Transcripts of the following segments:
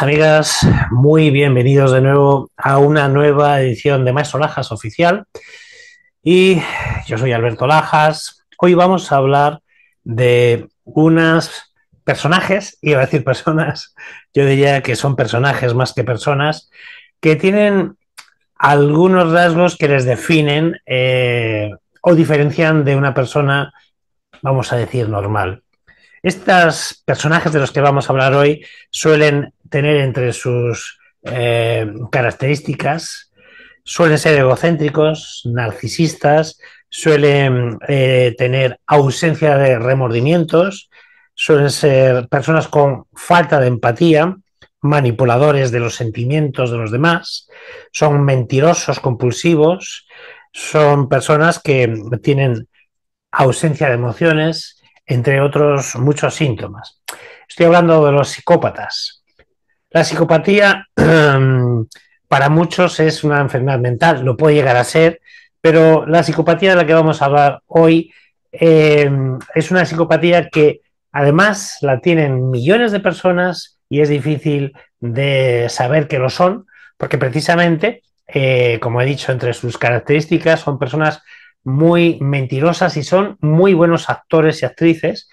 amigas, muy bienvenidos de nuevo a una nueva edición de Maestro Lajas Oficial. Y yo soy Alberto Lajas. Hoy vamos a hablar de unas personajes, iba a decir personas, yo diría que son personajes más que personas, que tienen algunos rasgos que les definen eh, o diferencian de una persona, vamos a decir, normal. Estos personajes de los que vamos a hablar hoy suelen tener entre sus eh, características, suelen ser egocéntricos, narcisistas, suelen eh, tener ausencia de remordimientos, suelen ser personas con falta de empatía, manipuladores de los sentimientos de los demás, son mentirosos compulsivos, son personas que tienen ausencia de emociones, entre otros muchos síntomas. Estoy hablando de los psicópatas. La psicopatía para muchos es una enfermedad mental, lo puede llegar a ser, pero la psicopatía de la que vamos a hablar hoy em, es una psicopatía que además la tienen millones de personas y es difícil de saber que lo son, porque precisamente, eh, como he dicho, entre sus características son personas muy mentirosas y son muy buenos actores y actrices.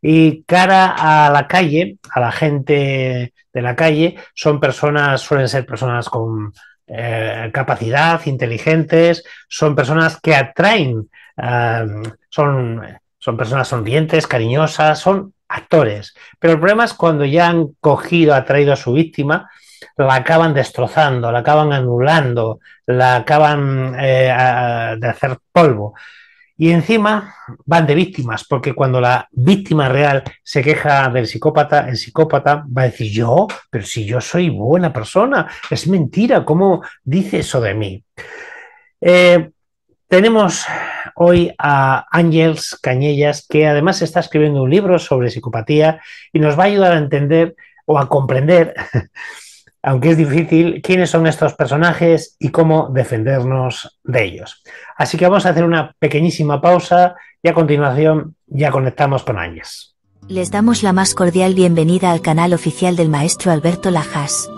Y cara a la calle, a la gente de la calle, son personas, suelen ser personas con eh, capacidad, inteligentes, son personas que atraen, eh, son, son personas sonrientes, cariñosas, son actores. Pero el problema es cuando ya han cogido, atraído a su víctima la acaban destrozando, la acaban anulando, la acaban eh, de hacer polvo. Y encima van de víctimas, porque cuando la víctima real se queja del psicópata, el psicópata va a decir, yo, pero si yo soy buena persona, es mentira, ¿cómo dice eso de mí? Eh, tenemos hoy a Ángels Cañellas, que además está escribiendo un libro sobre psicopatía y nos va a ayudar a entender o a comprender aunque es difícil, quiénes son estos personajes y cómo defendernos de ellos. Así que vamos a hacer una pequeñísima pausa y a continuación ya conectamos con Áñez. Les damos la más cordial bienvenida al canal oficial del maestro Alberto Lajas.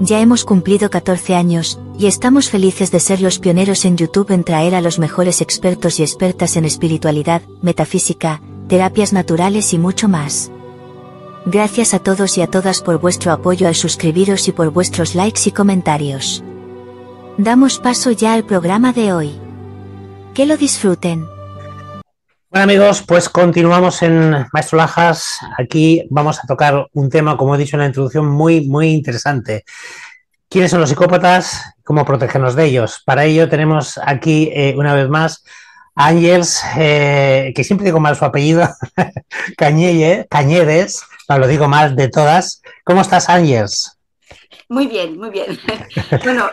Ya hemos cumplido 14 años, y estamos felices de ser los pioneros en YouTube en traer a los mejores expertos y expertas en espiritualidad, metafísica, terapias naturales y mucho más. Gracias a todos y a todas por vuestro apoyo al suscribiros y por vuestros likes y comentarios. Damos paso ya al programa de hoy. Que lo disfruten. Bueno amigos, pues continuamos en Maestro Lajas. Aquí vamos a tocar un tema, como he dicho en la introducción, muy, muy interesante. ¿Quiénes son los psicópatas? ¿Cómo protegernos de ellos? Para ello tenemos aquí, eh, una vez más, Ángels, eh, que siempre digo mal su apellido, Cañelle, Cañedes, no lo digo más de todas. ¿Cómo estás, Ángels? Muy bien, muy bien. bueno,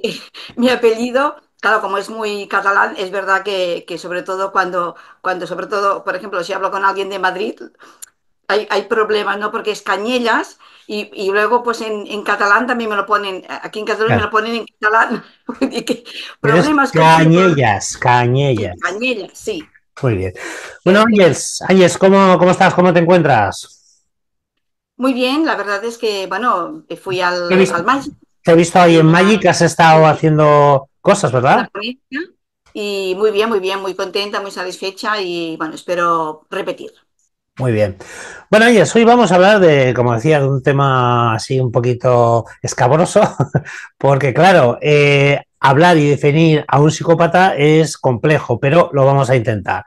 mi apellido, claro, como es muy catalán, es verdad que, sobre todo cuando, cuando, sobre todo, por ejemplo, si hablo con alguien de Madrid, hay, problemas, ¿no? Porque es Cañellas y, luego, pues en, catalán también me lo ponen, aquí en Cataluña me lo ponen en catalán. Pues, problemas Cañellas, con... Cañellas. Cañellas, sí. Muy bien. Bueno, Ángels, Ángels, ¿cómo, ¿cómo estás? ¿Cómo te encuentras? Muy bien, la verdad es que, bueno, eh, fui al, Magic. Te he visto ahí en Magic, has estado haciendo cosas, ¿verdad? Y muy bien, muy bien, muy contenta, muy satisfecha y, bueno, espero repetir. Muy bien. Bueno, ya hoy vamos a hablar de, como decía, de un tema así un poquito escabroso, porque claro, eh, hablar y definir a un psicópata es complejo, pero lo vamos a intentar.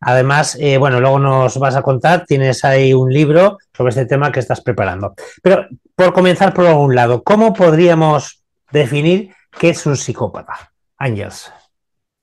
Además, eh, bueno, luego nos vas a contar, tienes ahí un libro sobre este tema que estás preparando. Pero por comenzar por algún lado, ¿cómo podríamos definir qué es un psicópata? Ángels.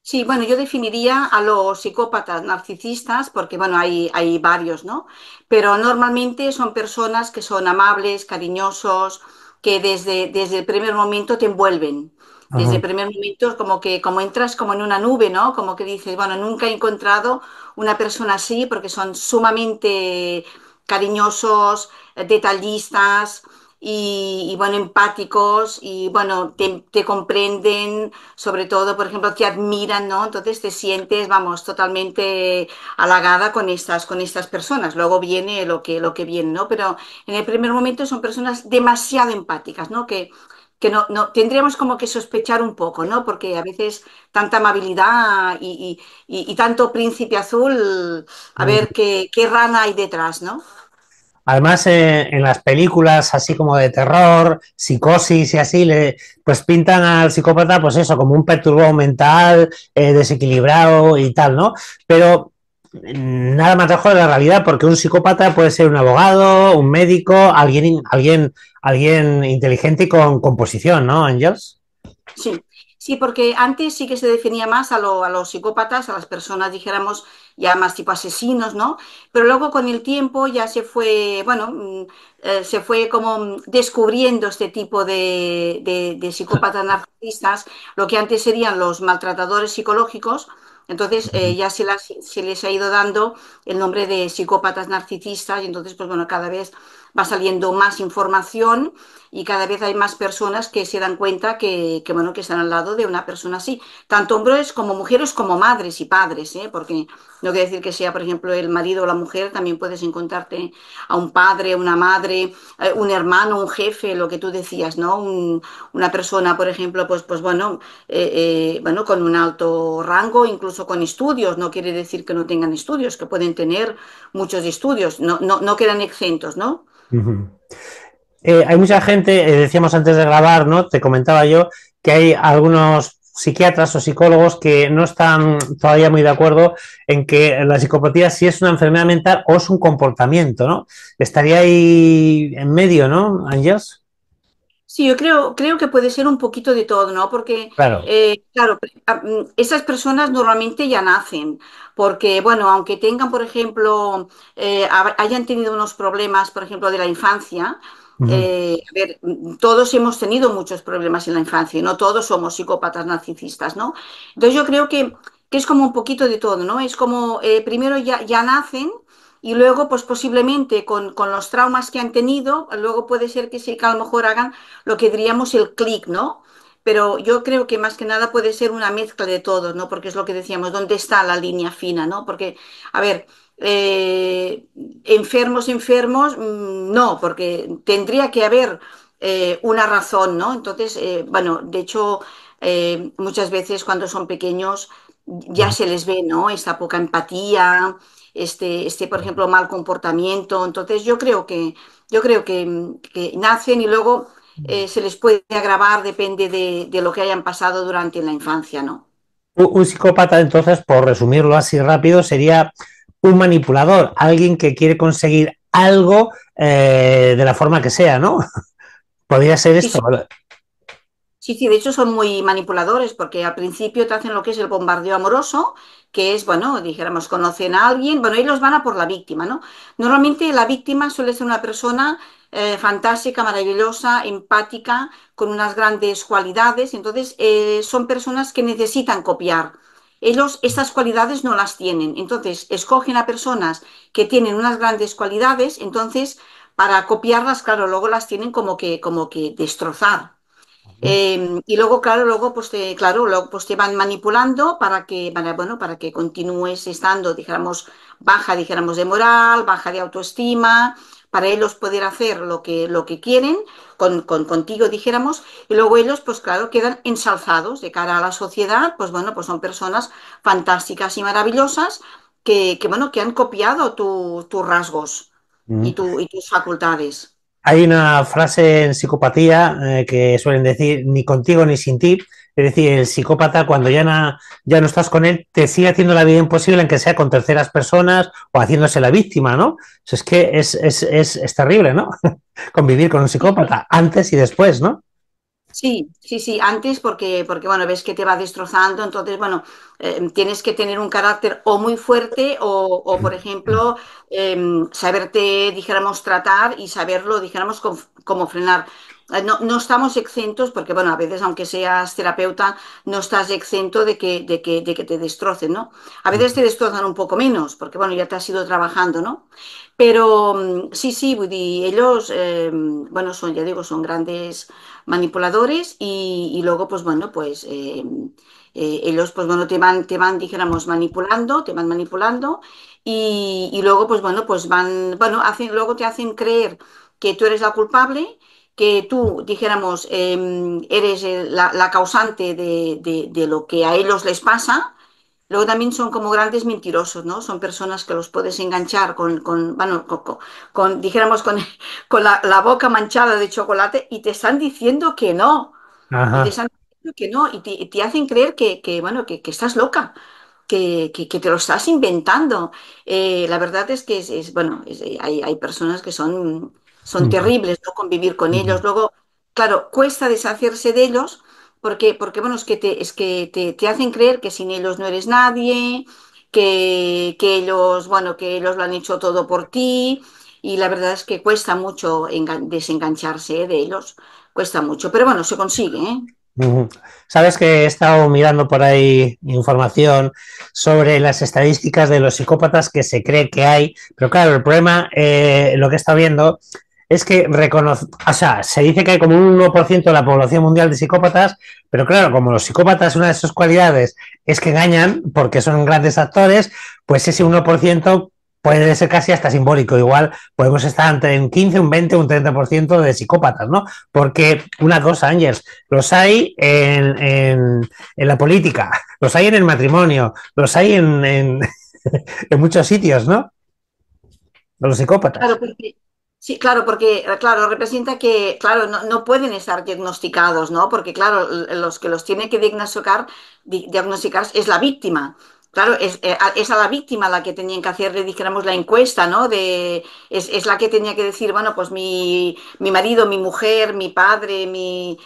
Sí, bueno, yo definiría a los psicópatas narcisistas, porque bueno, hay, hay varios, ¿no? Pero normalmente son personas que son amables, cariñosos, que desde, desde el primer momento te envuelven desde el primer momento, como que como entras como en una nube, ¿no? Como que dices, bueno, nunca he encontrado una persona así porque son sumamente cariñosos, eh, detallistas, y, bueno, empáticos y bueno, te, comprenden, sobre todo, por ejemplo, te admiran, ¿no? Entonces te sientes, vamos, totalmente halagada con estas, con estas personas. Luego viene lo que, lo que viene, ¿no? Pero en el primer momento son personas demasiado empáticas, ¿no? Que que no, no, tendríamos como que sospechar un poco, ¿no? Porque a veces tanta amabilidad y, y, y, tanto príncipe azul, a mm. ver qué, rana hay detrás, ¿no? Además, eh, en las películas así como de terror, psicosis y así, le, pues pintan al psicópata, pues eso, como un perturbado mental, eh, desequilibrado y tal, ¿no? Pero nada más lejos de la realidad, porque un psicópata puede ser un abogado, un médico, alguien, alguien, alguien inteligente y con composición, ¿no, Angels? Sí, sí, porque antes sí que se definía más a, los psicópatas, a las personas, dijéramos, ya más tipo asesinos, ¿no? Pero luego con el tiempo ya se fue, bueno, mm, eh, se fue como descubriendo este tipo de, de psicópatas narcisistas, lo que antes serían los maltratadores psicológicos, entonces, eh, ya se, se, les ha ido dando el nombre de psicópatas narcisistas y entonces, pues bueno, cada vez va saliendo más información y cada vez hay más personas que se dan cuenta que, bueno, que están al lado de una persona así, tanto hombres como mujeres, como madres y padres, ¿eh? porque no quiere decir que sea, por ejemplo, el marido o la mujer, también puedes encontrarte a un padre, una madre, eh, un hermano, un jefe, lo que tú decías, ¿no? una persona, por ejemplo, pues, pues bueno, eh, eh, bueno, con un alto rango, incluso con estudios, no quiere decir que no tengan estudios, que pueden tener muchos estudios, no, no, no quedan exentos, ¿no? Eh, hay mucha gente, eh, decíamos antes de grabar, ¿no? Te comentaba yo que hay algunos psiquiatras o psicólogos que no están todavía muy de acuerdo en que la psicopatía sí es una enfermedad mental o es un comportamiento, ¿no? Estaría ahí en medio, ¿no, Ángels? Sí, yo creo, creo que puede ser un poquito de todo, ¿no? Porque, claro. Eh, esas personas normalmente ya nacen, porque, bueno, aunque tengan, por ejemplo, hayan tenido unos problemas, por ejemplo, de la infancia, eh, a ver, todos hemos tenido muchos problemas en la infancia, no todos somos psicópatas narcisistas, ¿no? Entonces yo creo que, que es como un poquito de todo, ¿no? Es como, eh, primero ya, ya nacen y luego, pues posiblemente con, con, los traumas que han tenido, luego puede ser que que a lo mejor hagan lo que diríamos el clic, ¿no? Pero yo creo que más que nada puede ser una mezcla de todo, ¿no? Porque es lo que decíamos, ¿dónde está la línea fina, ¿no? Porque, a ver, eh, enfermos, enfermos, mm, no, porque tendría que haber eh, una razón, ¿no? Entonces, eh, bueno, de hecho, muchas veces cuando son pequeños ya se les ve, ¿no? Esta poca empatía, este, este por ejemplo, mal comportamiento. Entonces, yo creo que, yo creo que, nacen y luego se les puede agravar, depende de, lo que hayan pasado durante la infancia, ¿no? un psicópata, entonces, por resumirlo así rápido, sería un manipulador, alguien que quiere conseguir algo eh, de la forma que sea, ¿no? Podría ser esto. Sí, sí, de hecho son muy manipuladores porque al principio te hacen lo que es el bombardeo amoroso, que es, bueno, dijéramos, conocen a alguien, bueno, ellos van a por la víctima, ¿no? Normalmente la víctima suele ser una persona eh, fantástica, maravillosa, empática, con unas grandes cualidades, entonces eh, son personas que necesitan copiar ellos estas cualidades no las tienen. Entonces, escogen a personas que tienen unas grandes cualidades, entonces, para copiarlas, claro, luego las tienen como que, como que destrozar. Em, y luego, claro, luego pues te, eh, claro, luego, pues, te van manipulando para que, para que continúes estando, dijéramos, baja, dijéramos, de moral, baja de autoestima, para ellos poder hacer lo que, lo que quieren, con, contigo dijéramos, y luego ellos, pues claro, quedan ensalzados de cara a la sociedad, pues bueno, pues son personas fantásticas y maravillosas que, bueno, que han copiado tus rasgos mm. y, tus facultades. Hay una frase en psicopatía eh, que suelen decir, ni contigo ni sin ti, es decir, el psicópata cuando ya, ya no estás con él, te sigue haciendo la vida imposible, aunque sea con terceras personas o haciéndose la víctima, ¿no? es que es, terrible, ¿no? Convivir con un psicópata antes y después, ¿no? Sí, sí, sí, antes porque, porque bueno, ves que te va destrozando, entonces, bueno, eh, tienes que tener un carácter o muy fuerte o, por ejemplo, em, saberte, dijéramos, tratar y saberlo, dijéramos, cómo frenar. Eh, no, no, estamos exentos, porque bueno, a veces aunque seas terapeuta, no estás exento de que, de que, de que te destrocen, ¿no? A veces te destrozan un poco menos, porque bueno, ya te has ido trabajando, ¿no? Pero mm, sí, sí, ellos, eh, bueno, son, ya digo, son grandes manipuladores y, luego, pues bueno, pues... Eh, ellos, pues bueno, te van, te van, dijéramos, manipulando, te van manipulando y, luego, pues bueno, pues van, bueno, hacen, luego te hacen creer que tú eres la culpable que tú, dijéramos, em, eres eh, la, causante de, lo que a ellos les pasa, luego también son como grandes mentirosos, ¿no? Son personas que los puedes enganchar con, con bueno, con, con, dijéramos, con, la, boca manchada de chocolate y te están diciendo que no. te están diciendo que no y te, hacen creer que, bueno, que, estás loca. Que, te lo estás inventando. Eh, la verdad es que es, bueno, hay, hay, personas que son son terribles, no convivir con ellos. Luego, claro, cuesta deshacerse de ellos porque, porque bueno, es que, te, es que te, hacen creer que sin ellos no eres nadie, que, que, ellos, bueno, que ellos lo han hecho todo por ti y la verdad es que cuesta mucho desengancharse ¿eh? de ellos, cuesta mucho, pero bueno, se consigue, ¿eh? Sabes que he estado mirando por ahí información sobre las estadísticas de los psicópatas que se cree que hay, pero claro, el problema, eh, lo que estado viendo es que reconoce, se dice que hay como un 1% de la población mundial de psicópatas, pero claro, como los psicópatas una de sus cualidades es que engañan porque son grandes actores, pues ese 1% puede ser casi hasta simbólico. Igual podemos estar ante un 15, un 20, un 30% de psicópatas, ¿no? Porque una cosa, Ángels, los hay en, en, en, la política, los hay en el matrimonio, los hay en, en muchos sitios, ¿no? Los psicópatas. Sí, claro, porque, claro, representa que, claro, no, no, pueden estar diagnosticados, ¿no? Porque, claro, los que los tiene que diagnosticar, diagnosticar es la víctima. Claro, eh, es, a la víctima la que tenían que hacerle, dijéramos, la encuesta, ¿no? De, es, la que tenía que decir, bueno, pues mi, marido, mi mujer, mi padre, mi,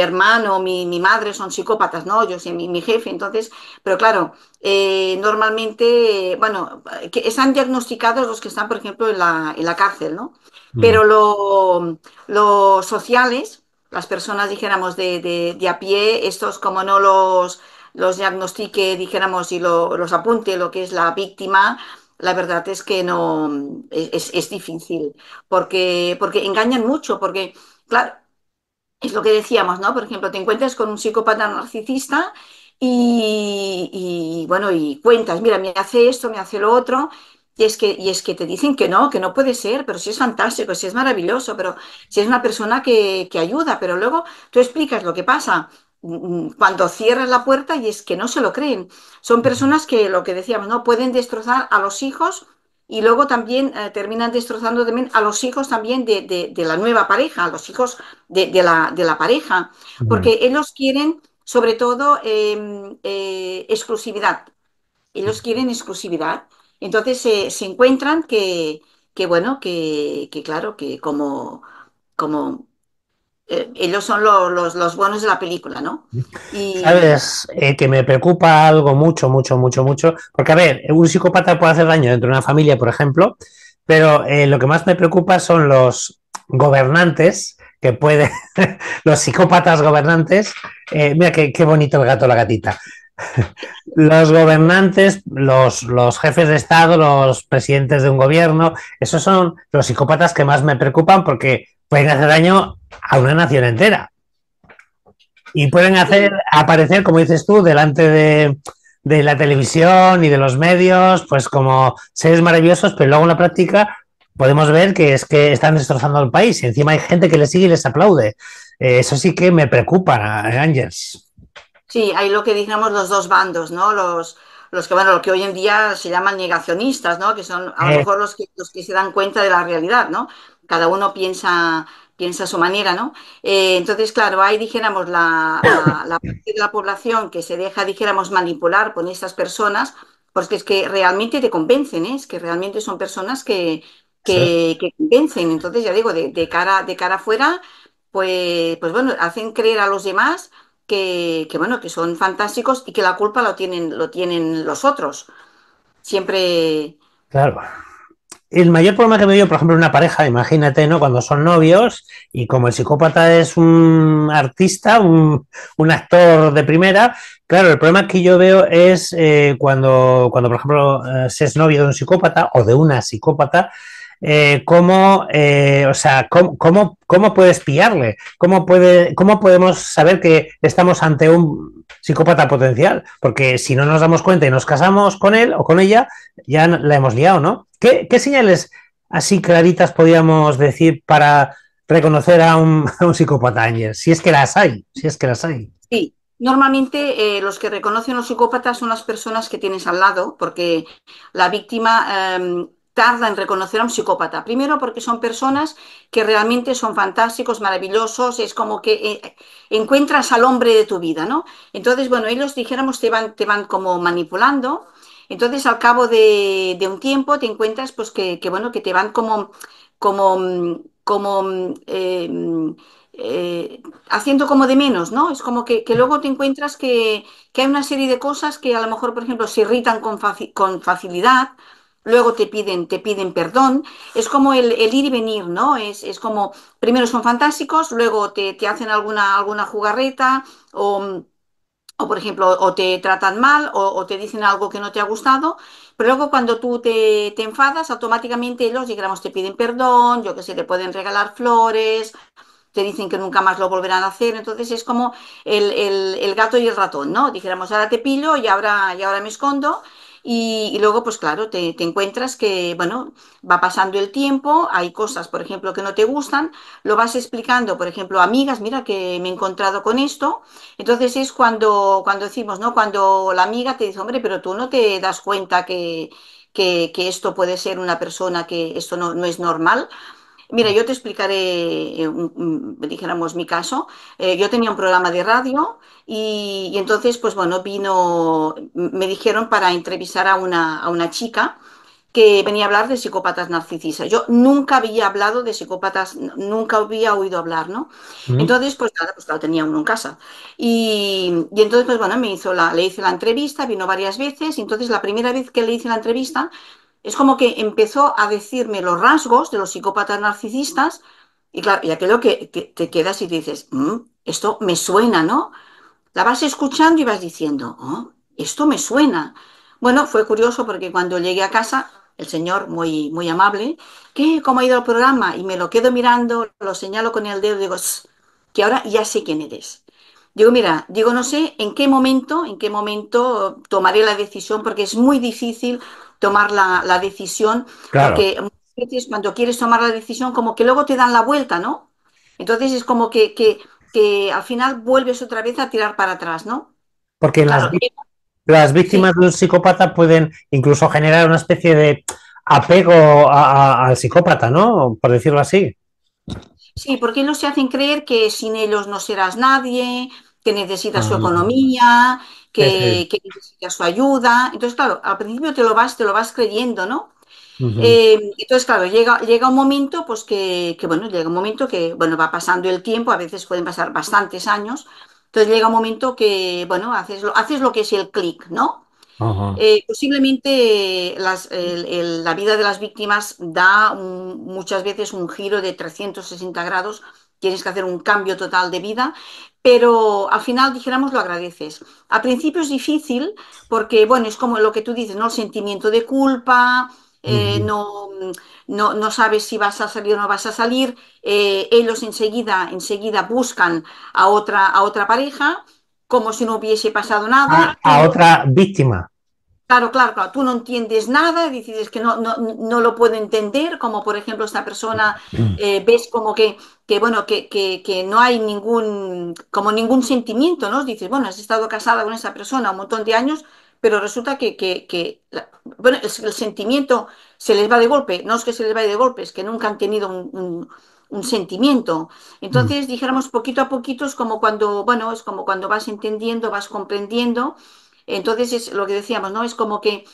hermano, mi, madre son psicópatas, ¿no? Yo soy mi, jefe, entonces, pero claro, eh, normalmente, bueno, que están diagnosticados los que están, por ejemplo, en la, cárcel, ¿no? Mm. Pero lo, los sociales, las personas, dijéramos, de a pie, estos como no los los diagnostique, dijéramos, y los apunte lo que es la víctima, la verdad es que no es, difícil, porque, porque engañan mucho, porque, claro, es lo que decíamos, ¿no? Por ejemplo, te encuentras con un psicópata narcisista y, bueno, y cuentas, mira, me hace esto, me hace lo otro, y es, que, y es que te dicen que no, que no puede ser, pero si es fantástico, si es maravilloso, pero si es una persona que, que ayuda, pero luego tú explicas lo que pasa Mm, cuando cierran la puerta y es que no se lo creen. Son personas que, lo que decíamos, no pueden destrozar a los hijos y luego también eh, terminan destrozando también a los hijos también de, la nueva pareja, a los hijos de, la, pareja, porque ellos quieren sobre todo em, eh, exclusividad. Ellos quieren exclusividad. Entonces eh, se encuentran que, bueno, que, claro, que como, como eh, ellos son los, buenos de la película, ¿no? Y... Sabes, eh, que me preocupa algo mucho, mucho, mucho, mucho, porque a ver, un psicópata puede hacer daño dentro de una familia, por ejemplo, pero eh, lo que más me preocupa son los gobernantes que pueden, los psicópatas gobernantes, mira qué, bonito el gato, la gatita. Los gobernantes, los, los jefes de Estado, los presidentes de un gobierno, esos son los psicópatas que más me preocupan porque pueden hacer daño a una nación entera. Y pueden hacer aparecer, como dices tú, delante de, la televisión y de los medios, pues como seres maravillosos, pero luego en la práctica podemos ver que es que están destrozando al país y encima hay gente que les sigue y les aplaude. Eh, eso sí que me preocupa, Ángels. Sí, hay lo que digamos los dos bandos, ¿no? Los, los que, bueno, lo que hoy en día se llaman negacionistas, ¿no? Que son a lo eh. mejor los los que se dan cuenta de la realidad, ¿no? cada uno piensa piensa a su manera, ¿no? Eh, entonces, claro, hay, dijéramos, la, parte de la población que se deja, dijéramos, manipular con estas personas, porque es que realmente te convencen, ¿eh? es que realmente son personas que, que, convencen. Entonces, ya digo, de, cara, de cara afuera, pues, pues bueno, hacen creer a los demás que, que, bueno, que son fantásticos y que la culpa lo tienen, lo tienen los otros. Siempre. Claro el mayor problema que veo por ejemplo, una pareja, imagínate, ¿no? Cuando son novios y como el psicópata es un artista, un, actor de primera, claro, el problema que yo veo es eh, cuando, cuando, por ejemplo, eh, se es novio de un psicópata o de una psicópata, eh, cómo, eh, o sea, cómo, cómo, puedes pillarle, cómo, puede, cómo podemos saber que estamos ante un psicópata potencial, porque si no nos damos cuenta y nos casamos con él o con ella, ya la hemos liado, ¿no? ¿Qué, señales así claritas podríamos decir para reconocer a un, psicópata, Ángel? Si es que las hay, si es que las hay. Sí, Normalmente eh, los que reconocen los psicópatas son las personas que tienes al lado, porque la víctima em, tarda en reconocer a un psicópata. Primero porque son personas que realmente son fantásticos, maravillosos, es como que eh, encuentras al hombre de tu vida, ¿no? Entonces, bueno, ellos dijéramos te van, te van como manipulando. Entonces, al cabo de, un tiempo te encuentras pues que, bueno, que te van como, como, como eh, eh, haciendo como de menos, ¿no? Es como que, luego te encuentras que, hay una serie de cosas que a lo mejor, por ejemplo, se irritan con, con facilidad luego te piden, te piden perdón. Es como el, ir y venir, ¿no? Es, es, como, primero son fantásticos, luego te, hacen alguna, alguna jugarreta o, por ejemplo, o te tratan mal o, te dicen algo que no te ha gustado, pero luego cuando tú te, enfadas, automáticamente ellos, digamos, te piden perdón, yo que sé, te pueden regalar flores, te dicen que nunca más lo volverán a hacer. Entonces es como el, gato y el ratón, ¿no? Dijéramos, ahora te pillo y ahora, y ahora me escondo. Y, luego, pues claro, te, encuentras que, bueno, va pasando el tiempo, hay cosas, por ejemplo, que no te gustan, lo vas explicando, por ejemplo, amigas, mira que me he encontrado con esto. Entonces es cuando, cuando decimos, ¿no? Cuando la amiga te dice, hombre, pero tú no te das cuenta que, que, esto puede ser una persona que esto no, no es normal. Mira, yo te explicaré, eh, dijéramos, mi caso. Eh, yo tenía un programa de radio y, entonces, pues bueno, vino, me dijeron para entrevistar a una, chica que venía a hablar de psicópatas narcisistas. Yo nunca había hablado de psicópatas, nunca había oído hablar, ¿no? Mm. Entonces, pues nada, pues lo tenía uno en casa. Y, y entonces, pues bueno, me hizo la, le hice la entrevista, vino varias veces, y entonces la primera vez que le hice la entrevista, es como que empezó a decirme los rasgos de los psicópatas narcisistas y claro, ya aquello que, te quedas y dices, mm, esto me suena, ¿no? La vas escuchando y vas diciendo, oh, esto me suena. Bueno, fue curioso porque cuando llegué a casa, el señor muy, muy amable, ¿qué? ¿Cómo ha ido el programa? Y me lo quedo mirando, lo señalo con el dedo y digo, que ahora ya sé quién eres. Digo, mira, digo, no sé en qué momento, en qué momento tomaré la decisión porque es muy difícil tomar la, decisión. Porque muchas veces cuando quieres tomar la decisión, como que luego te dan la vuelta, ¿no? Entonces es como que, que, al final vuelves otra vez a tirar para atrás, ¿no? Porque las, víctimas, las de un psicópata pueden incluso generar una especie de apego al psicópata, ¿no? Por decirlo así. Sí, porque ellos se hacen creer que sin ellos no serás nadie, que necesitas su ah. economía, que, necesita su ayuda. Entonces, claro, al principio te lo vas, te lo vas creyendo, ¿no? Eh, entonces, claro, llega, llega un momento, pues que, bueno, llega un momento que, bueno, va pasando el tiempo, a veces pueden pasar bastantes años, entonces llega un momento que, bueno, haces lo, haces lo que es el clic, ¿no? Eh, posiblemente la vida de las víctimas da muchas veces un giro de 360 grados tienes que hacer un cambio total de vida, pero al final, dijéramos, lo agradeces. A principio es difícil porque, bueno, es como lo que tú dices, ¿no? El sentimiento de culpa, eh, no, no, sabes si vas a salir o no vas a salir, eh, ellos enseguida, enseguida buscan a otra, a otra pareja como si no hubiese pasado nada. a eh, otra víctima. Claro, claro, claro. Tú no entiendes nada, dices que no, no, no lo puedo entender, como por ejemplo esta persona eh, ves como que, que bueno, que, que, no hay ningún, como ningún sentimiento, ¿no? Dices, bueno, has estado casada con esa persona un montón de años, pero resulta que, bueno, el, sentimiento se les va de golpe. No es que se les vaya de golpe, es que nunca han tenido un, sentimiento. Entonces, mm. dijéramos poquito a poquito, como cuando, bueno, es como cuando vas entendiendo, vas comprendiendo entonces es lo que decíamos, ¿no? Es como que,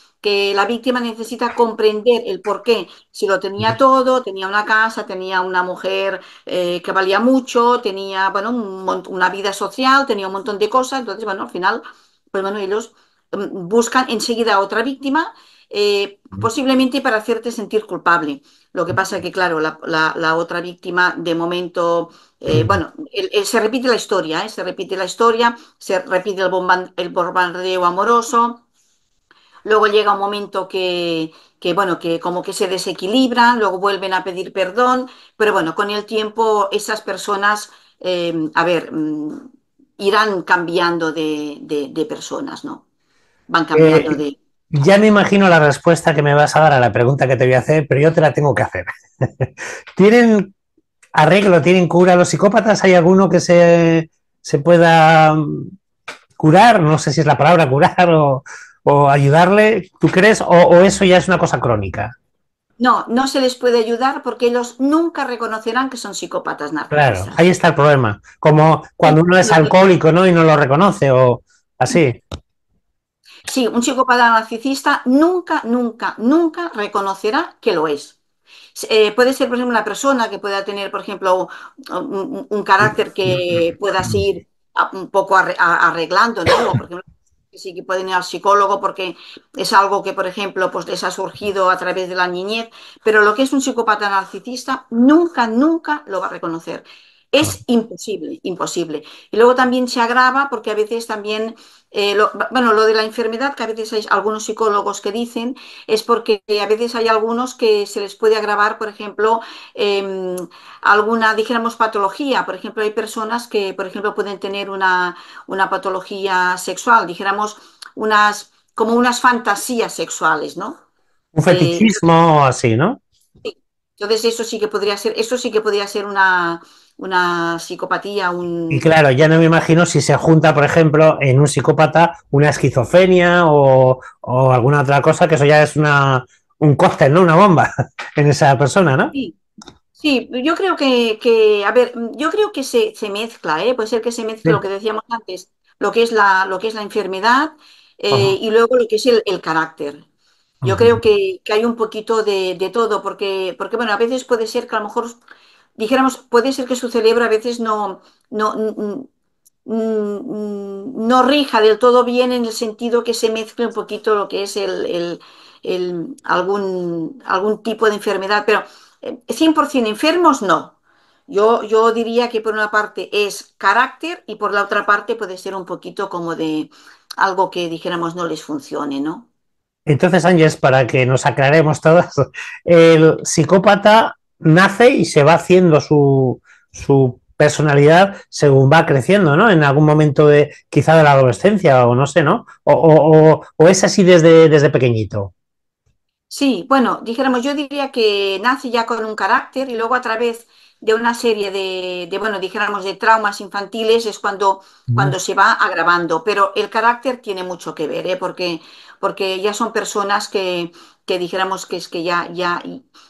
la víctima necesita comprender el por qué. Si lo tenía todo, tenía una casa, tenía una mujer eh, que valía mucho, tenía, bueno, una vida social, tenía un montón de cosas. Entonces, bueno, al final, pues bueno, ellos mm, buscan enseguida a otra víctima, eh, posiblemente para hacerte sentir culpable. Lo que pasa es que, claro, la otra víctima de momento eh, mm. bueno, eh, se repite la historia, se repite la historia, se repite el, bombardeo amoroso. Luego llega un momento que, bueno, que como que se desequilibran, luego vuelven a pedir perdón, pero bueno, con el tiempo esas personas, em, a ver, mm, irán cambiando de, de, personas, ¿no? Van cambiando eh, de... Ya me imagino la respuesta que me vas a dar a la pregunta que te voy a hacer, pero yo te la tengo que hacer. ¿Tienen arreglo, tienen cura los psicópatas, hay alguno que se, pueda mm, curar, no sé si es la palabra curar o, ayudarle, ¿tú crees? O, eso ya es una cosa crónica? No, no se les puede ayudar porque ellos nunca reconocerán que son psicópatas narcisistas. Claro, ahí está el problema. Como cuando uno es alcohólico, ¿no? Y no lo reconoce o así. Sí, un psicópata narcisista nunca, nunca, nunca reconocerá que lo es. Eh, puede ser, por ejemplo, una persona que pueda tener, por ejemplo, un, carácter que puedas ir un poco arreglando, ¿no? Por ejemplo, sí que pueden ir al psicólogo porque es algo que, por ejemplo, pues, les ha surgido a través de la niñez, pero lo que es un psicópata narcisista nunca, nunca lo va a reconocer. Es imposible, imposible. Y luego también se agrava porque a veces también, eh, lo, bueno, lo de la enfermedad, que a veces hay algunos psicólogos que dicen, es porque a veces hay algunos que se les puede agravar, por ejemplo, em, alguna, dijéramos, patología. Por ejemplo, hay personas que, por ejemplo, pueden tener una, patología sexual, dijéramos, unas, como unas fantasías sexuales, ¿no? Un eh, fetichismo así, ¿no? Entonces eso sí que podría ser, eso sí que podría ser una, psicopatía, un... Y claro, ya no me imagino si se junta, por ejemplo, en un psicópata una esquizofrenia o, alguna otra cosa, que eso ya es una, un cóctel, ¿no? Una bomba en esa persona, ¿no? Sí. yo creo que, a ver, yo creo que se, mezcla, ¿eh? puede ser que se mezcle lo que decíamos antes, lo que es la, lo que es la enfermedad eh, y luego lo que es el carácter. Yo creo que, hay un poquito de, todo, porque, porque bueno, a veces puede ser que a lo mejor dijéramos, puede ser que su cerebro a veces no, no, no, rija del todo bien en el sentido que se mezcle un poquito lo que es el, algún, algún tipo de enfermedad, pero 100% eh, enfermos no. Yo, yo diría que por una parte es carácter y por la otra parte puede ser un poquito como de algo que dijéramos no les funcione, ¿no? Entonces, Ángel, para que nos aclaremos todas, el psicópata nace y se va haciendo su, su personalidad según va creciendo, ¿no? En algún momento de quizá de la adolescencia o no sé, ¿no? O, es así desde, desde pequeñito. Sí, bueno, dijéramos, yo diría que nace ya con un carácter y luego a través de una serie de, bueno, dijéramos, de traumas infantiles es cuando, cuando se va agravando. Pero el carácter tiene mucho que ver, ¿eh? porque, porque ya son personas que, que dijéramos que es que ya, ya,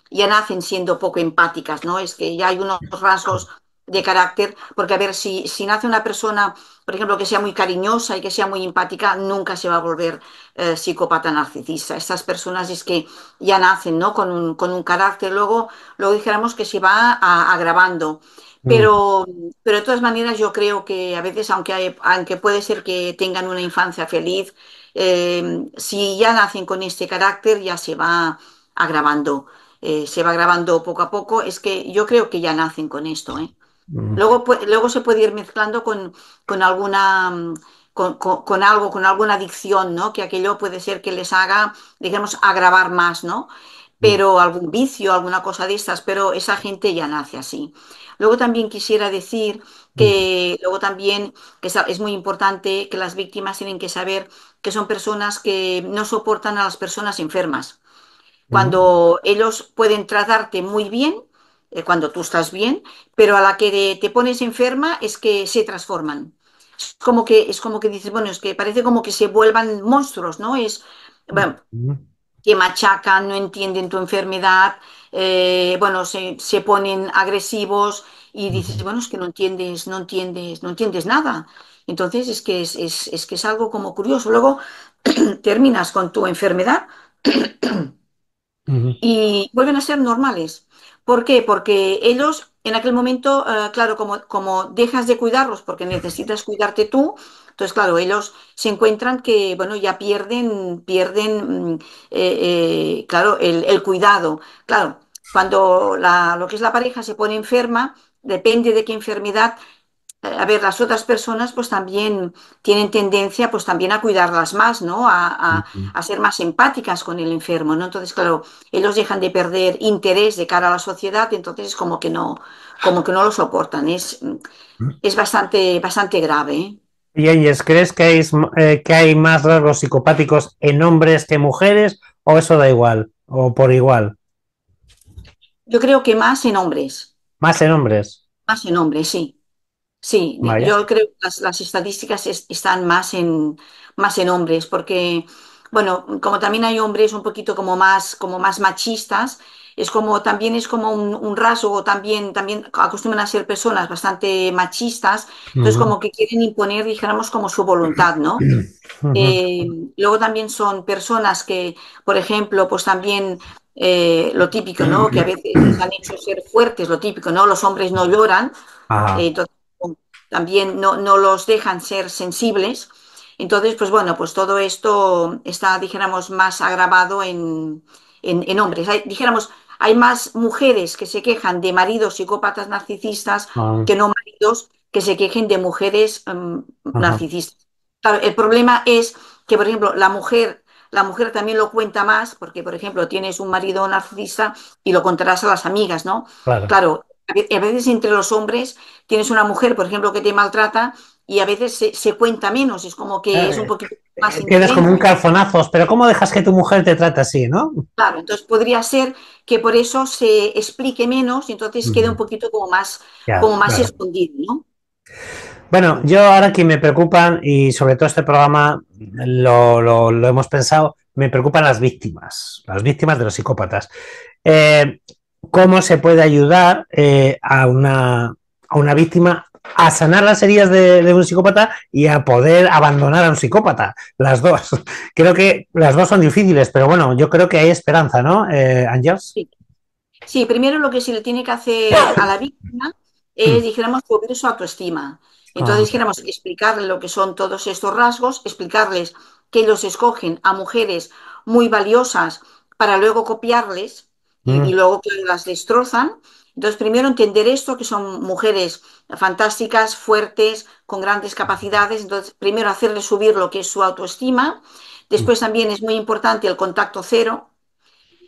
ya nacen siendo poco empáticas, ¿no? Es que ya hay unos rasgos de carácter, porque a ver, si, nace una persona, por ejemplo, que sea muy cariñosa y que sea muy empática, nunca se va a volver eh, psicópata narcisista. Estas personas es que ya nacen, ¿no? Con un, carácter, luego, luego dijéramos que se va agravando. Mm. Pero, pero de todas maneras yo creo que a veces, aunque, aunque puede ser que tengan una infancia feliz, em, si ya nacen con este carácter ya se va agravando, eh, se va agravando poco a poco. Es que yo creo que ya nacen con esto. ¿eh? Luego, luego se puede ir mezclando con, con alguna... Mm, con, algo, con alguna adicción, ¿no? Que aquello puede ser que les haga, digamos, agravar más, ¿no? Mm. Pero algún vicio, alguna cosa de estas, pero esa gente ya nace así. Luego también quisiera decir que luego también que es muy importante que las víctimas tienen que saber que son personas que no soportan a las personas enfermas. Cuando ellos pueden tratarte muy bien, eh, cuando tú estás bien, pero a la que te pones enferma es que se transforman. Es como que, es como que dices, bueno, es que parece como que se vuelvan monstruos, ¿no? Es, bueno, machacan, no entienden tu enfermedad, eh, bueno, se, ponen agresivos y dices, bueno, es que no entiendes, no entiendes, no entiendes nada. Entonces es que es que es algo como curioso. Luego terminas con tu enfermedad y vuelven a ser normales. ¿Por qué? Porque ellos en aquel momento, eh, claro, como, como dejas de cuidarlos porque necesitas cuidarte tú, entonces, claro, ellos se encuentran que, bueno, ya pierden, pierden, mm, eh, eh, claro, el, cuidado. Claro, cuando lo que es la pareja se pone enferma, depende de qué enfermedad, eh, a ver, las otras personas pues también tienen tendencia pues también a cuidarlas más, ¿no? A, ser más empáticas con el enfermo, ¿no? Entonces, claro, ellos dejan de perder interés de cara a la sociedad, entonces como que no, como que no lo soportan. Es, mm. es bastante, bastante grave. ¿eh? Y Ayes, ¿crees que hay, eh, que hay más rasgos psicopáticos en hombres que mujeres o eso da igual o por igual? Yo creo que más en hombres. Más en hombres. Más en hombres, sí. Sí, yo creo que las, estadísticas están más en, más en hombres, porque, bueno, como también hay hombres un poquito como más, como más machistas, es como también es como un, rasgo, también, también acostumbran a ser personas bastante machistas, entonces como que quieren imponer, dijéramos, como su voluntad, ¿no? Eh, luego también son personas que, por ejemplo, pues también eh, lo típico, ¿no? Que a veces han hecho ser fuertes, lo típico, ¿no? Los hombres no lloran. Entonces, también no, los dejan ser sensibles. Entonces, pues bueno, pues todo esto está, dijéramos, más agravado en, hombres. dijéramos, hay más mujeres que se quejan de maridos psicópatas narcisistas ah. que no maridos que se quejen de mujeres mm, narcisistas. el problema es que, por ejemplo, la mujer, la mujer también lo cuenta más, porque, por ejemplo, tienes un marido narcisista y lo contarás a las amigas, ¿no? claro eh, a veces entre los hombres tienes una mujer, por ejemplo, que te maltrata y a veces se, cuenta menos, es como que es un poquito eh, más... Eh, quedas como un calzonazos, pero ¿cómo dejas que tu mujer te trate así, no? Claro, entonces podría ser que por eso se explique menos y entonces quede un poquito como más, como más escondido, ¿no? Bueno, yo ahora que me preocupan, y sobre todo este programa lo, hemos pensado, me preocupan las víctimas, las víctimas de los psicópatas. Eh, cómo se puede ayudar eh, a, una, a una víctima a sanar las heridas de, un psicópata y a poder abandonar a un psicópata. Las dos. Creo que las dos son difíciles, pero bueno, yo creo que hay esperanza, ¿no, eh, Angels? Sí. primero lo que se le tiene que hacer ¡Ah! a la víctima es, mm. dijéramos, subir su autoestima. Entonces, ah. dijéramos, explicarle lo que son todos estos rasgos, explicarles que los escogen a mujeres muy valiosas para luego copiarles, y, mm. luego que las destrozan. Entonces, primero entender esto, que son mujeres fantásticas, fuertes, con grandes capacidades. Entonces, primero hacerles subir lo que es su autoestima. Después mm. también es muy importante el contacto cero,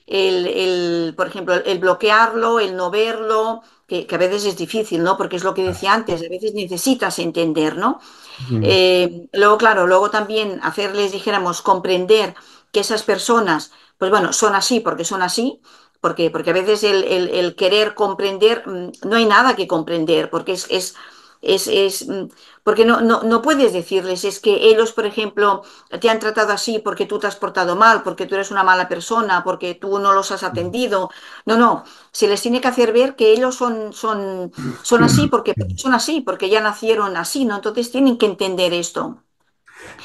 por ejemplo, el bloquearlo, el no verlo, que, a veces es difícil, ¿no? Porque es lo que ah. decía antes, a veces necesitas entender, ¿no? Mm. Eh, luego, claro, luego también hacerles, dijéramos, comprender que esas personas, pues bueno, son así porque son así, porque a veces el, querer comprender, mm, no hay nada que comprender, porque es, es, mm, porque no, no, puedes decirles, es que ellos, por ejemplo, te han tratado así porque tú te has portado mal, porque tú eres una mala persona, porque tú no los has mm. atendido. No, no, se les tiene que hacer ver que ellos son, son, son así, porque son así, porque ya nacieron así, ¿no? Entonces tienen que entender esto.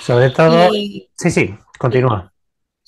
Sobre todo. sí, sí, continúa.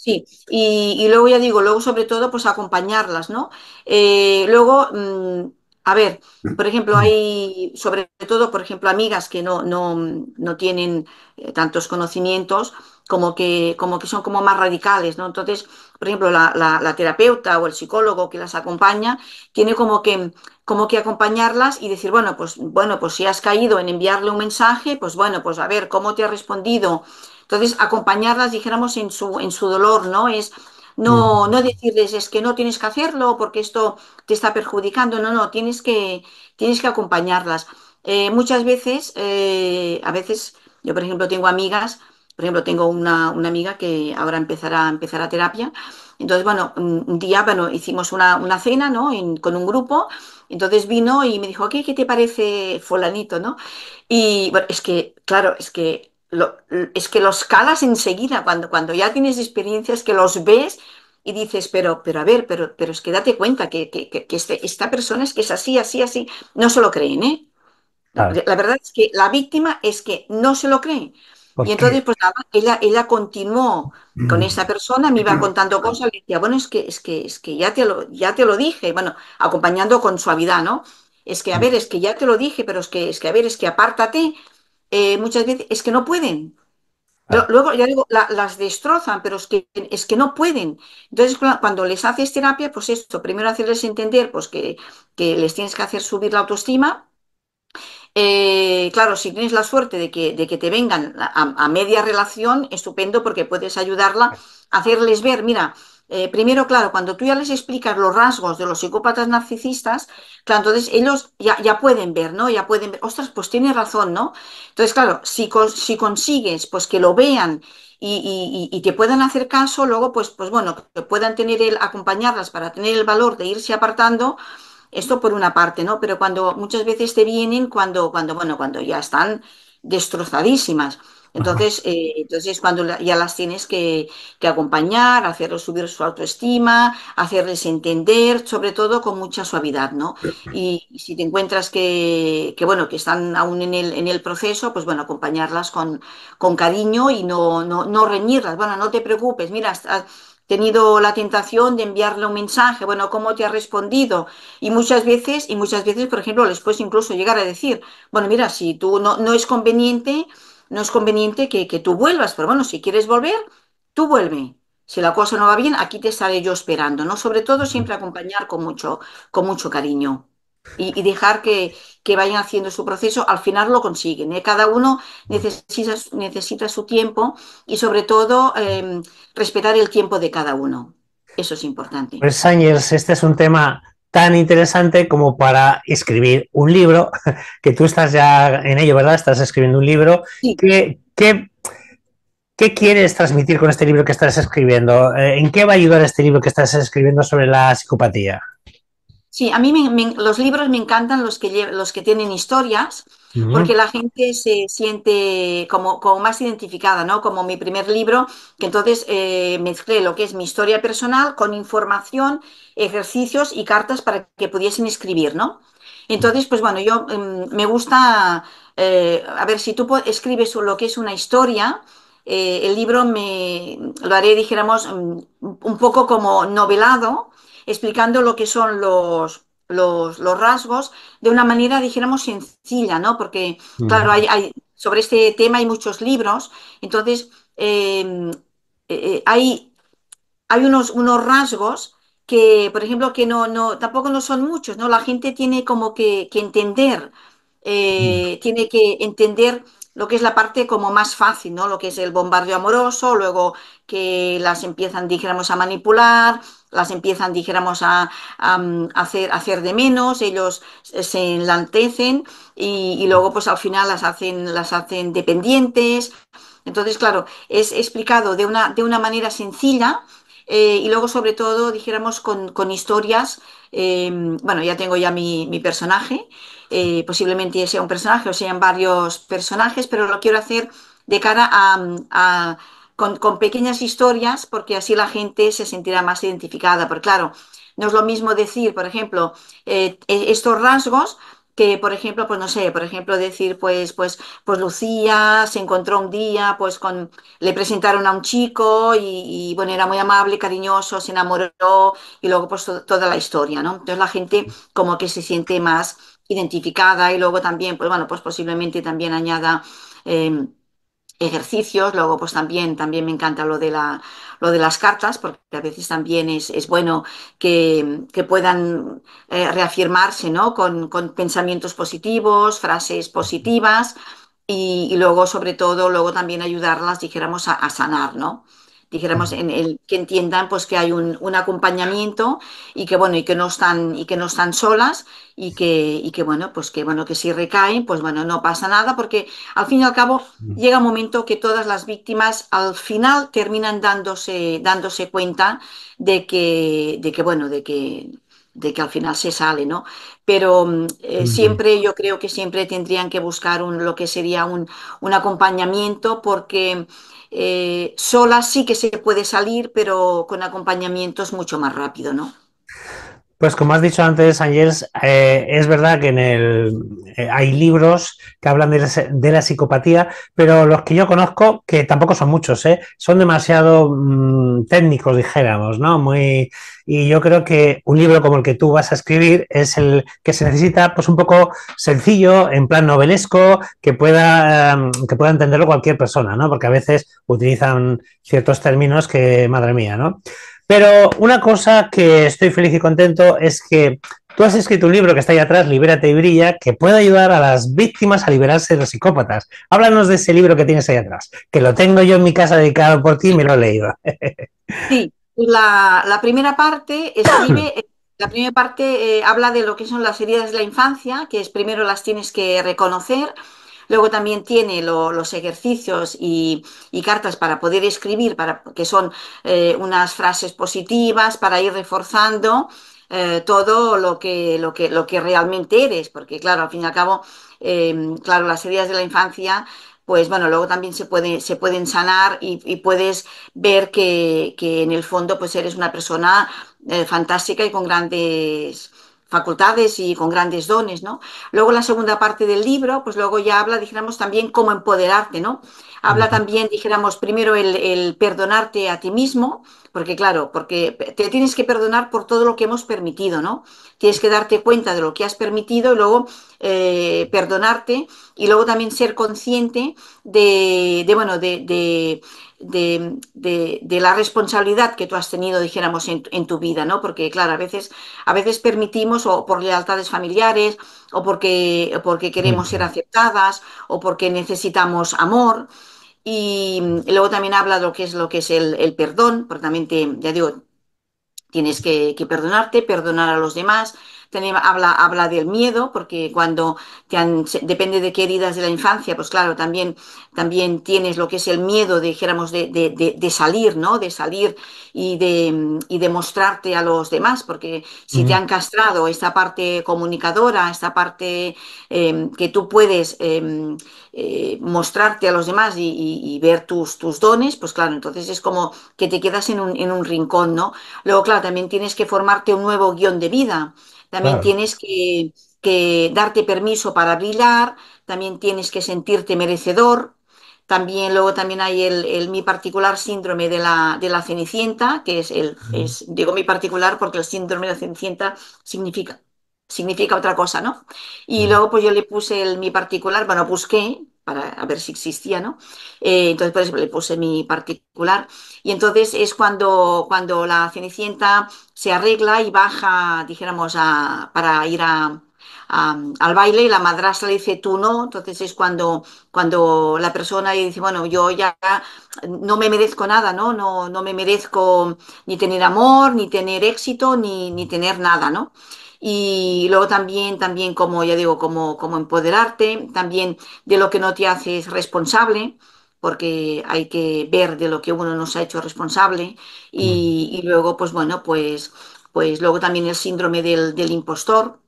Sí, y, luego ya digo, luego sobre todo pues acompañarlas, ¿no? Eh, luego, mm, a ver, por ejemplo, hay sobre todo, por ejemplo, amigas que no, no, no tienen eh, tantos conocimientos como que, como que son como más radicales, ¿no? Entonces, por ejemplo, la, terapeuta o el psicólogo que las acompaña tiene como que como que acompañarlas y decir, bueno, pues bueno, pues si has caído en enviarle un mensaje, pues bueno, pues a ver cómo te ha respondido entonces, acompañarlas, dijéramos, en su, en su dolor, ¿no? Es no, mm. no decirles es que no tienes que hacerlo porque esto te está perjudicando. No, no, tienes que, tienes que acompañarlas. Eh, muchas veces, eh, a veces, yo por ejemplo tengo amigas, por ejemplo tengo una, amiga que ahora empezará, a empezar a terapia. Entonces, bueno, un día, bueno, hicimos una, cena, ¿no? con un grupo. Entonces vino y me dijo, ¿qué, qué te parece fulanito, no? Y bueno, es que, claro, es que es que los calas enseguida, cuando, cuando ya tienes experiencias que los ves y dices, pero, pero a ver, pero, pero es que date cuenta que, este, esta persona es que es así, así, así, no se lo creen, ¿eh? La verdad es que la víctima es que no se lo cree Y entonces, pues nada, ella, ella continuó mm. con esa persona, me iba contando cosas, le decía, bueno, es que, es que, es que ya te lo, ya te lo dije, bueno, acompañando con suavidad, ¿no? Es que, a mm. ver, es que ya te lo dije, pero es que, es que, a ver, es que apártate, eh, muchas veces es que no pueden. Ah. Luego, ya digo, las destrozan, pero es que, es que no pueden. Entonces, cuando les haces terapia, pues esto, primero hacerles entender pues que, les tienes que hacer subir la autoestima, eh, claro, si tienes la suerte de que, te vengan a, a, media relación, estupendo porque puedes ayudarla a hacerles ver, mira, eh, primero, claro, cuando tú ya les explicas los rasgos de los psicópatas narcisistas, claro, entonces ellos ya, pueden ver, ¿no? Ya pueden ver, ostras, pues tiene razón, ¿no? Entonces, claro, si, consigues pues que lo vean y, te puedan hacer caso, luego, pues, pues bueno, que puedan tener el, acompañarlas para tener el valor de irse apartando, esto por una parte, ¿no? Pero cuando muchas veces te vienen cuando, cuando, bueno, cuando ya están destrozadísimas. Entonces, eh, entonces cuando ya las tienes que, acompañar, hacerles subir su autoestima, hacerles entender, sobre todo con mucha suavidad, ¿no? Y, si te encuentras que, bueno, que están aún en el, proceso, pues bueno, acompañarlas con, cariño y no, no, reñirlas. Bueno, no te preocupes, mira, has tenido la tentación de enviarle un mensaje, bueno, ¿cómo te ha respondido? Y muchas veces, y muchas veces, por ejemplo, les puedes incluso llegar a decir, bueno, mira, si tú no es conveniente no es conveniente que, tú vuelvas, pero bueno, si quieres volver, tú vuelve. Si la cosa no va bien, aquí te estaré yo esperando, ¿no? Sobre todo siempre acompañar con mucho, con mucho cariño y, dejar que, vayan haciendo su proceso. Al final lo consiguen. ¿eh? Cada uno necesita, necesita su tiempo y sobre todo em, respetar el tiempo de cada uno. Eso es importante. Pues este es un tema tan interesante como para escribir un libro, que tú estás ya en ello, ¿verdad? Estás escribiendo un libro. qué, qué quieres transmitir con este libro que estás escribiendo? Eh, ¿En qué va a ayudar este libro que estás escribiendo sobre la psicopatía? Sí, a mí los libros me encantan los que, los que tienen historias, porque la gente se siente como, más identificada, ¿no? Como mi primer libro, que entonces eh, mezclé lo que es mi historia personal con información, ejercicios y cartas para que pudiesen escribir, ¿no? Entonces, pues bueno, yo mm, me gusta, eh, a ver, si tú escribes lo que es una historia, eh, el libro me lo haré, dijéramos, mm, un poco como novelado, explicando lo que son los, los, los rasgos de una manera, dijéramos, sencilla, ¿no? Porque, claro, hay, sobre este tema hay muchos libros, entonces em, eh, eh, hay, hay unos, unos rasgos que, por ejemplo, que no, no, tampoco no son muchos, ¿no? La gente tiene como que, entender, eh, mm. tiene que entender lo que es la parte como más fácil, ¿no? Lo que es el bombardeo amoroso, luego que las empiezan, dijéramos, a manipular, las empiezan, dijéramos, a, mm, hacer, hacer, de menos, ellos eh, se enlantecen y, luego pues al final las hacen, las hacen dependientes. Entonces, claro, es explicado de una, de una manera sencilla, eh, y luego, sobre todo, dijéramos, con, historias. Em, bueno, ya tengo ya mi, personaje. Eh, posiblemente sea un personaje o sean varios personajes, pero lo quiero hacer de cara a con, pequeñas historias, porque así la gente se sentirá más identificada. Porque claro, no es lo mismo decir, por ejemplo, eh, e, estos rasgos que por ejemplo pues no sé por ejemplo decir pues pues pues Lucía se encontró un día pues con le presentaron a un chico y, bueno era muy amable cariñoso se enamoró y luego pues toda la historia no entonces la gente como que se siente más identificada y luego también pues bueno pues posiblemente también añada eh, ejercicios, luego pues también, también me encanta lo de, lo de las cartas, porque a veces también es, es bueno que, puedan eh, reafirmarse ¿no? Con, pensamientos positivos, frases positivas y, luego sobre todo, luego también ayudarlas, dijéramos, a, a sanar, ¿no? dijéramos, en el, que entiendan pues que hay un, acompañamiento y que bueno, y que no están, y que no están solas y que, que bueno, pues que bueno, que si recaen, pues bueno, no pasa nada, porque al fin y al cabo llega un momento que todas las víctimas al final terminan dándose, dándose cuenta de que, de que bueno, de que de que al final se sale, ¿no? Pero mm, eh, siempre, yo creo que siempre tendrían que buscar un, lo que sería un, un acompañamiento porque eh, sola sí que se puede salir, pero con acompañamiento es mucho más rápido, ¿no? Pues como has dicho antes, Ángels, eh, es verdad que en el, eh, hay libros que hablan de la, psicopatía, pero los que yo conozco, que tampoco son muchos, ¿eh? son demasiado mm, técnicos, dijéramos, ¿no? Muy, y yo creo que un libro como el que tú vas a escribir es el que se necesita, pues un poco sencillo, en plan novelesco, que pueda, que pueda entenderlo cualquier persona, ¿no? Porque a veces utilizan ciertos términos que, madre mía, ¿no? Pero una cosa que estoy feliz y contento es que tú has escrito un libro que está ahí atrás, Libérate y Brilla, que puede ayudar a las víctimas a liberarse de los psicópatas. Háblanos de ese libro que tienes ahí atrás, que lo tengo yo en mi casa dedicado por ti y me lo he leído. Sí, la, primera parte escribe... Eh, la primera parte eh, habla de lo que son las heridas de la infancia, que es primero las tienes que reconocer, Luego también tiene los ejercicios y, cartas para poder escribir, para, que son eh, unas frases positivas para ir reforzando eh, todo lo que, lo, que, lo que realmente eres, porque claro, al fin y al cabo, em, claro, las heridas de la infancia pues bueno, luego también se, puede, se pueden sanar y, puedes ver que, en el fondo pues eres una persona eh, fantástica y con grandes facultades y con grandes dones, ¿no? Luego la segunda parte del libro, pues luego ya habla, dijéramos, también cómo empoderarte, ¿no? Habla también, dijéramos, primero el, perdonarte a ti mismo, porque claro, porque te tienes que perdonar por todo lo que hemos permitido, ¿no? Tienes que darte cuenta de lo que has permitido y luego eh, perdonarte y luego también ser consciente de, bueno, de, de de, la responsabilidad que tú has tenido, dijéramos, en, tu vida, ¿no? Porque, claro, a veces, a veces permitimos, o por lealtades familiares, o porque, porque queremos ser aceptadas, o porque necesitamos amor. Y luego también habla de lo que es lo que es el, el perdón, porque también ya digo, tienes que, que perdonarte, perdonar a los demás, habla, habla del miedo, porque cuando te han, depende de qué heridas de la infancia, pues claro, también, también tienes lo que es el miedo, de, dijéramos, de, salir, ¿no? De salir y de, y mostrarte a los demás, porque si te han castrado esta parte comunicadora, esta parte em, que tú puedes em, eh, mostrarte a los demás y, ver tus, tus dones, pues claro, entonces es como que te quedas en un, en un rincón, ¿no? Luego, claro, también tienes que formarte un nuevo guión de vida. También tienes que, darte permiso para brillar, también tienes que sentirte merecedor, también luego también hay el, mi particular síndrome de la, de la cenicienta, que es el, es, digo mi particular porque el síndrome de la cenicienta significa, significa otra cosa, ¿no? Y mm. luego pues yo le puse el mi particular, bueno, busqué para ver si existía, ¿no? Eh, entonces, por eso le puse mi particular. Y entonces es cuando, cuando la Cenicienta se arregla y baja, dijéramos, para ir al baile y la madrastra le dice tú no, entonces es cuando, cuando la persona dice, bueno, yo ya no me merezco nada, ¿no? No, no me merezco ni tener amor, ni tener éxito, ni, ni tener nada, ¿no? Y luego también, también como ya digo, como, como empoderarte, también de lo que no te haces responsable porque hay que ver de lo que uno nos ha hecho responsable y, luego, pues bueno, pues, pues luego también el síndrome del, del impostor,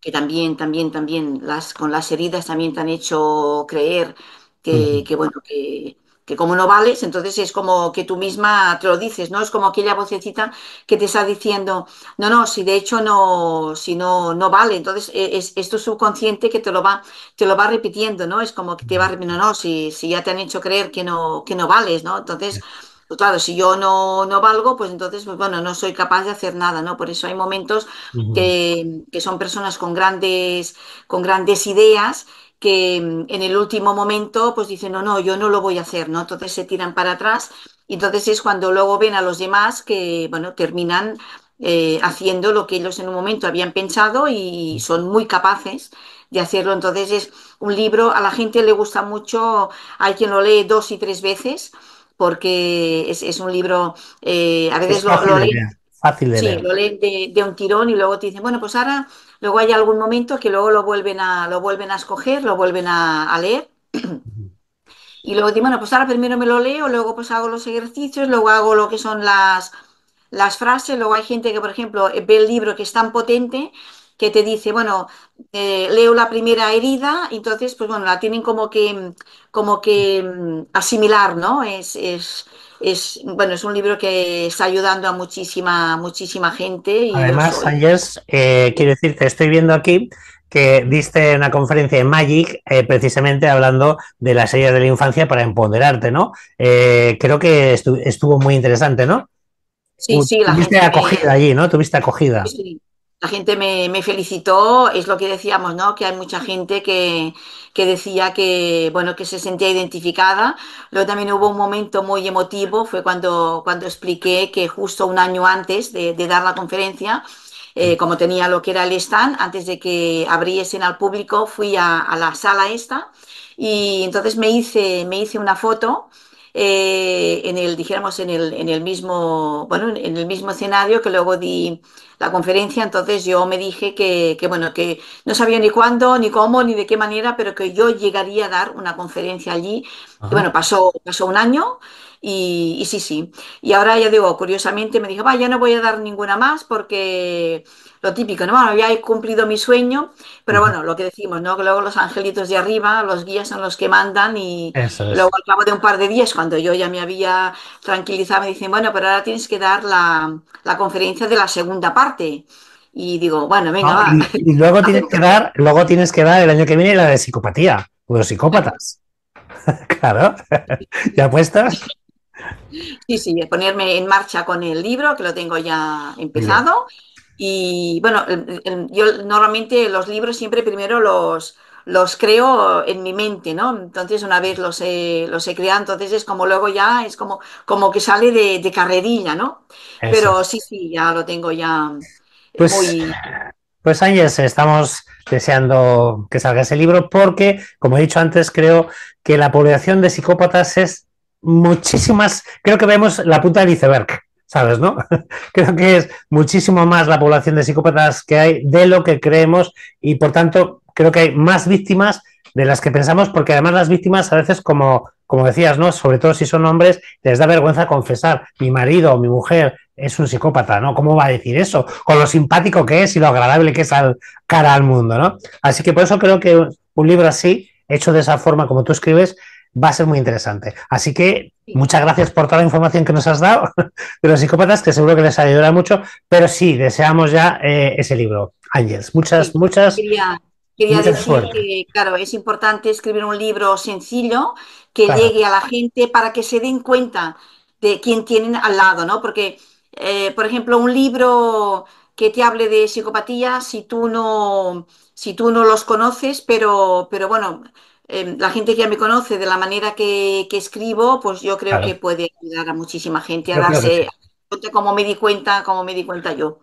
que también, también, también las, con las heridas también te han hecho creer que, que bueno, que, que como no vales, entonces es como que tú misma te lo dices, ¿no? Es como aquella vocecita que te está diciendo, no, no, si de hecho no, si no, no vale, entonces e, es, esto subconsciente que te lo va, te lo va repitiendo, ¿no? Es como que te va repitiendo, no, no, si, si ya te han hecho creer que no, que no vales, ¿no? Entonces, pues claro, si yo no, no valgo, pues entonces, pues bueno, no soy capaz de hacer nada, ¿no? Por eso hay momentos que, que son personas con grandes, con grandes ideas que mm, en el último momento pues dicen, no, no, yo no lo voy a hacer, ¿no? Entonces se tiran para atrás y entonces es cuando luego ven a los demás que, bueno, terminan eh, haciendo lo que ellos en un momento habían pensado y son muy capaces de hacerlo. Entonces es un libro, a la gente le gusta mucho, hay quien lo lee dos y tres veces porque es, un libro, eh, a veces lo, fácil de de, de un tirón y luego te dicen, bueno, pues ahora Luego hay algún momento que luego lo vuelven a, lo vuelven a escoger, lo vuelven a, leer. Y luego digo, bueno, pues ahora primero me lo leo, luego pues hago los ejercicios, luego hago lo que son las, las frases, luego hay gente que, por ejemplo, eh, ve el libro que es tan potente que te dice, bueno, eh, leo la primera herida, entonces, pues bueno, la tienen como que, como que mm, asimilar, ¿no? Es, es, es bueno es un libro que está ayudando a muchísima muchísima gente además Sánchez eh, quiero decirte estoy viendo aquí que diste una conferencia en Magic eh, precisamente hablando de la serie de la infancia para empoderarte no eh, creo que estuvo, muy interesante no sí sí la tuviste acogida allí no tuviste acogida la gente me, felicitó, es lo que decíamos, ¿no? Que hay mucha gente que, decía que, bueno, que se sentía identificada. Luego también hubo un momento muy emotivo, fue cuando, cuando expliqué que justo un año antes de, dar la conferencia, eh, mm. como tenía lo que era el stand, antes de que abriesen al público, fui a, la sala esta y entonces me hice, me hice una foto eh, en el, dijéramos, en el, en el mismo, bueno, en el mismo escenario que luego di la conferencia, entonces yo me dije que, que, bueno, que no sabía ni cuándo, ni cómo, ni de qué manera, pero que yo llegaría a dar una conferencia allí. Y bueno, pasó, pasó un año y, sí, sí. Y ahora ya digo, curiosamente me dijo va, ya no voy a dar ninguna más porque lo típico, ¿no? Bueno, ya cumplido mi sueño, pero bueno, lo que decimos, ¿no? luego los angelitos de arriba, los guías son los que mandan y luego al cabo de un par de días, cuando yo ya me había tranquilizado, me dicen, bueno, pero ahora tienes que dar la, conferencia de la segunda parte. Y digo, bueno, venga, va. Y, luego tienes que dar, luego tienes que dar el año que viene la de psicopatía, los psicópatas. claro. ¿Ya apuestas? Sí, sí, ponerme en marcha con el libro, que lo tengo ya empezado. Y bueno, yo normalmente los libros siempre primero los, los creo en mi mente, ¿no? Entonces una vez los he, los creado, entonces es como luego ya, es como, como que sale de, de carrerilla, ¿no? Pero sí, sí, ya lo tengo ya pues, muy... Pues estamos deseando que salga ese libro porque, como he dicho antes, creo que la población de psicópatas es muchísimas, creo que vemos la punta del iceberg, ¿sabes? ¿No? creo que es muchísimo más la población de psicópatas que hay de lo que creemos y por tanto creo que hay más víctimas de las que pensamos, porque además las víctimas a veces, como, como decías, ¿no? Sobre todo si son hombres, les da vergüenza confesar, mi marido o mi mujer es un psicópata, ¿no? ¿Cómo va a decir eso? Con lo simpático que es y lo agradable que es al cara al mundo, ¿no? Así que por eso creo que un libro así, hecho de esa forma como tú escribes, va a ser muy interesante. Así que muchas gracias por toda la información que nos has dado de los psicópatas, que seguro que les ayudará mucho, pero sí, deseamos ya eh, ese libro, Ángels. Muchas, muchas. Quería, decir que, claro, es importante escribir un libro sencillo que llegue a la gente para que se den cuenta de quién tienen al lado, ¿no? Porque, eh, por ejemplo, un libro que te hable de psicopatía, si tú no, si tú no los conoces, pero, pero bueno, Em, la gente que ya me conoce de la manera que, escribo, pues yo creo que puede ayudar a muchísima gente a darse como me di cuenta, como me di cuenta yo.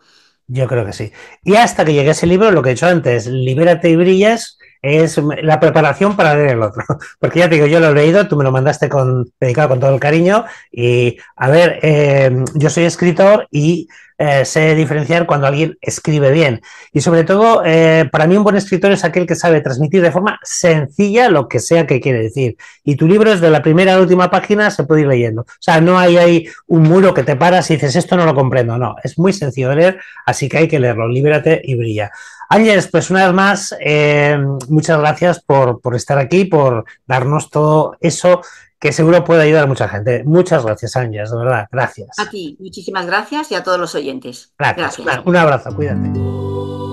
Yo creo que sí. Y hasta que llegue ese libro, lo que he dicho antes, libérate y brillas, es la preparación para leer el otro. Porque ya te digo, yo lo he leído, tú me lo mandaste con, dedicado con todo el cariño. Y a ver, eh, yo soy escritor y eh, sé diferenciar cuando alguien escribe bien. Y sobre todo, eh, para mí un buen escritor es aquel que sabe transmitir de forma sencilla lo que sea que quiere decir. Y tu libro, es de la primera a la última página, se puede ir leyendo. O sea, no hay ahí un muro que te paras y dices, esto no lo comprendo. No, es muy sencillo de leer, así que hay que leerlo. Libérate y brilla. Ángeles, pues una vez más, eh, muchas gracias por, estar aquí, por darnos todo eso que seguro puede ayudar a mucha gente. Muchas gracias, Ángeles, de verdad, gracias. A ti, muchísimas gracias y a todos los oyentes. Gracias. gracias. Un abrazo, cuídate.